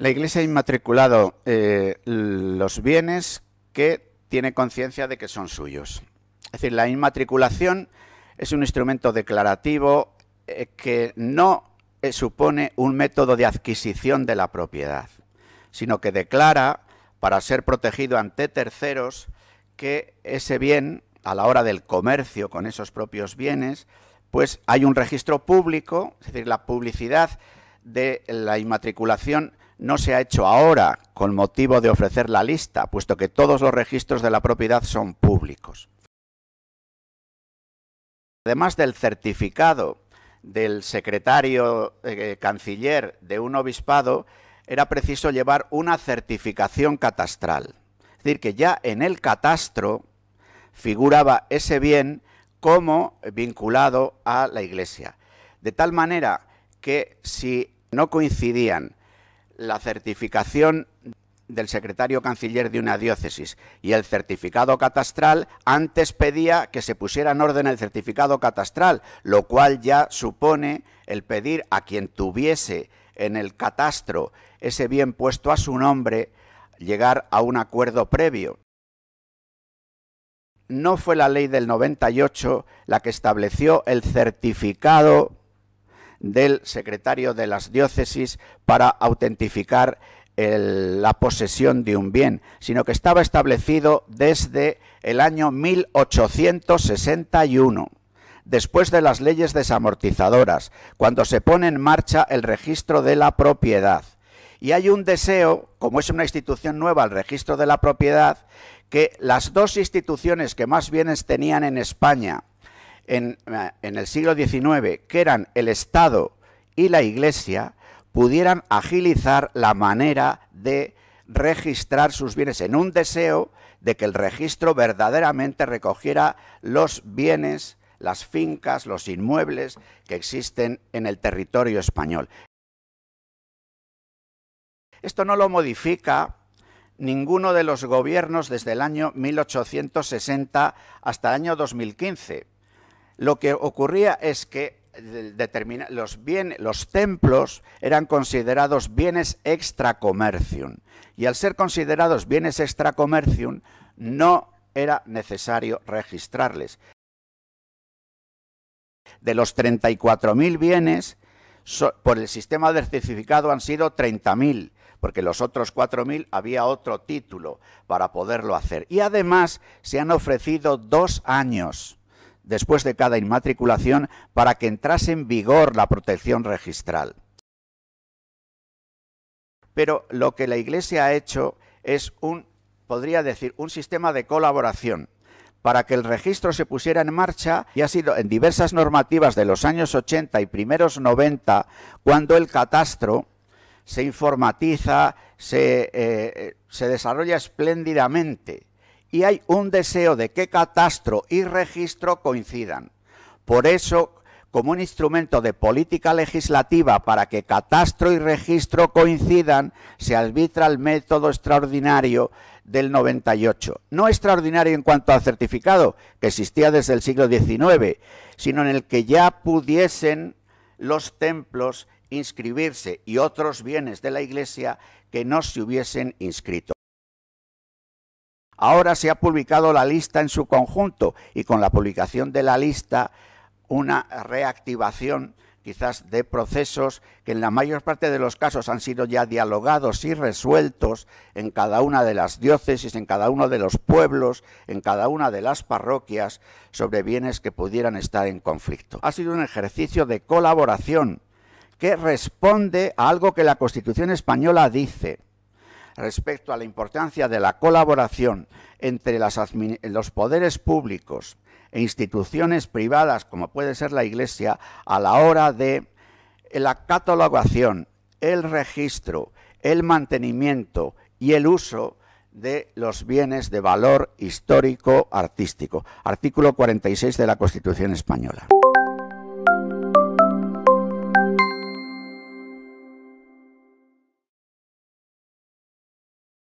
La Iglesia ha inmatriculado eh, los bienes que tiene conciencia de que son suyos. Es decir, la inmatriculación es un instrumento declarativo eh, que no eh, supone un método de adquisición de la propiedad, sino que declara, para ser protegido ante terceros, que ese bien, a la hora del comercio con esos propios bienes, pues hay un registro público, es decir, la publicidad de la inmatriculación no se ha hecho ahora con motivo de ofrecer la lista, puesto que todos los registros de la propiedad son públicos. Además del certificado del secretario eh, canciller de un obispado, era preciso llevar una certificación catastral. Es decir, que ya en el catastro figuraba ese bien como vinculado a la iglesia. De tal manera que si no coincidían la certificación del secretario canciller de una diócesis y el certificado catastral antes pedía que se pusiera en orden el certificado catastral, lo cual ya supone el pedir a quien tuviese en el catastro ese bien puesto a su nombre llegar a un acuerdo previo. No fue la ley del 98 la que estableció el certificado del secretario de las diócesis para autentificar la posesión de un bien, sino que estaba establecido desde el año 1861 después de las leyes desamortizadoras, cuando se pone en marcha el registro de la propiedad. Y hay un deseo, como es una institución nueva el registro de la propiedad, que las dos instituciones que más bienes tenían en España, Ah, en, el siglo XIX, que eran el Estado y la Iglesia, pudieran agilizar la manera de registrar sus bienes en un deseo de que el registro verdaderamente recogiera los bienes, las fincas, los inmuebles que existen en el territorio español. Esto no lo modifica ninguno de los gobiernos desde el año 1860 hasta el año 2015 lo que ocurría es que los, templos eran considerados bienes extra comercium y al ser considerados bienes extra comercium no era necesario registrarles. De los 34.000 bienes, por el sistema de certificado han sido 30.000, porque los otros 4.000 había otro título para poderlo hacer. Y además se han ofrecido dos años después de cada inmatriculación para que entrase en vigor la protección registral. Pero lo que la Iglesia ha hecho es un, podría decir, un sistema de colaboración para que el registro se pusiera en marcha y ha sido en diversas normativas de los años 80 y primeros 90 cuando el catastro se informatiza, se, eh, eh, se desarrolla espléndidamente y hay un deseo de que catastro y registro coincidan. Por eso, como un instrumento de política legislativa para que catastro y registro coincidan, se arbitra el método extraordinario del 98. No extraordinario en cuanto al certificado, que existía desde el siglo XIX, sino en el que ya pudiesen los templos inscribirse y otros bienes de la Iglesia que no se hubiesen inscrito. Ahora se ha publicado la lista en su conjunto y con la publicación de la lista una reactivación quizás de procesos que en la mayor parte de los casos han sido ya dialogados y resueltos en cada una de las diócesis, en cada uno de los pueblos, en cada una de las parroquias sobre bienes que pudieran estar en conflicto. Ha sido un ejercicio de colaboración que responde a algo que la Constitución española dice, respecto a la importancia de la colaboración entre los poderes públicos e instituciones privadas, como puede ser la Iglesia, a la hora de la catalogación, el registro, el mantenimiento y el uso de los bienes de valor histórico artístico. Artículo 46 de la Constitución española.